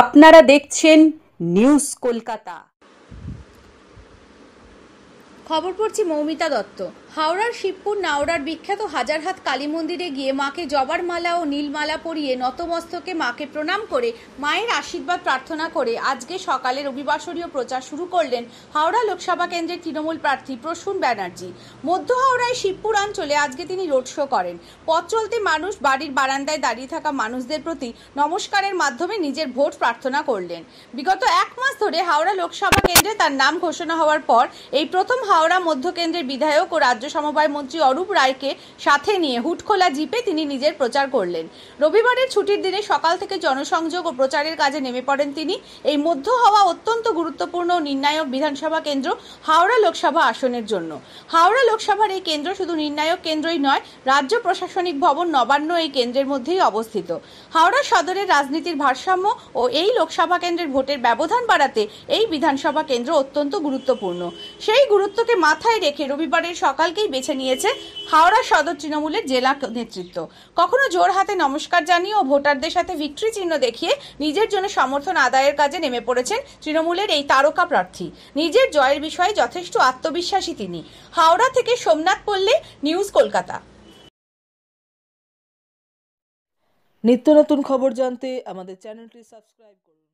আপনারা দেখছেন নিউজ কলকাতা খবর পড়ছি মৌমিতা দত্ত হাওড়ার শিবপুর নাওড়ার বিখ্যাত হাজারহাত কালী মন্দিরে গিয়ে মাকে জবার মালা ও নীলমালা পরিয়ে নতমস্তকে মাকে প্রণাম করে মায়ের আশীর্বাদ প্রার্থনা করে আজকে সকালে রবিবাসরীয় প্রচার শুরু করলেন হাওড়া লোকসভা কেন্দ্রের তৃণমূল প্রার্থী প্রসূন ব্যানার্জি মধ্য হাওড়ায় শিবপুর অঞ্চলে আজকে তিনি রোড শো করেন পথ চলতে মানুষ বাড়ির বারান্দায় দাঁড়িয়ে থাকা মানুষদের প্রতি নমস্কারের মাধ্যমে নিজের ভোট প্রার্থনা করলেন বিগত এক মাস ধরে হাওড়া লোকসভা কেন্দ্রে তার নাম ঘোষণা হওয়ার পর এই প্রথম হাওড়া মধ্য কেন্দ্রের বিধায়ক ও রাজ্য রাজ্য সমবায় মন্ত্রী অরূপ রায়কে সাথে নিয়ে হুটখোলা জিপে তিনি নিজের প্রচার করলেন রবিবারের ছুটির দিনে সকাল থেকে জনসংযোগ ও প্রচারের কাজে নেমে পড়েন তিনি এই মধ্য হওয়া অত্যন্ত গুরুত্বপূর্ণ নির্ণায়ক বিধানসভা কেন্দ্র হাওড়া লোকসভা আসনের জন্য হাওড়া লোকসভার এই কেন্দ্র শুধু নির্ণায়ক কেন্দ্রই নয় রাজ্য প্রশাসনিক ভবন নবান্ন এই কেন্দ্রের মধ্যেই অবস্থিত হাওড়া সদরের রাজনীতির ভারসাম্য ও এই লোকসভা কেন্দ্রের ভোটের ব্যবধান বাড়াতে এই বিধানসভা কেন্দ্র অত্যন্ত গুরুত্বপূর্ণ সেই গুরুত্বকে মাথায় রেখে রবিবারের সকাল দলকেই বেছে নিয়েছে হাওড়া সদর তৃণমূলের জেলা নেতৃত্ব কখনো জোর হাতে নমস্কার জানিয়ে ও ভোটারদের সাথে ভিক্টরি চিহ্ন দেখিয়ে নিজের জন্য সমর্থন আদায়ের কাজে নেমে পড়েছেন তৃণমূলের এই তারকা প্রার্থী নিজের জয়ের বিষয়ে যথেষ্ট আত্মবিশ্বাসী তিনি হাওড়া থেকে সোমনাথ পল্লী নিউজ কলকাতা নিত্য নতুন খবর জানতে আমাদের চ্যানেলটি সাবস্ক্রাইব করুন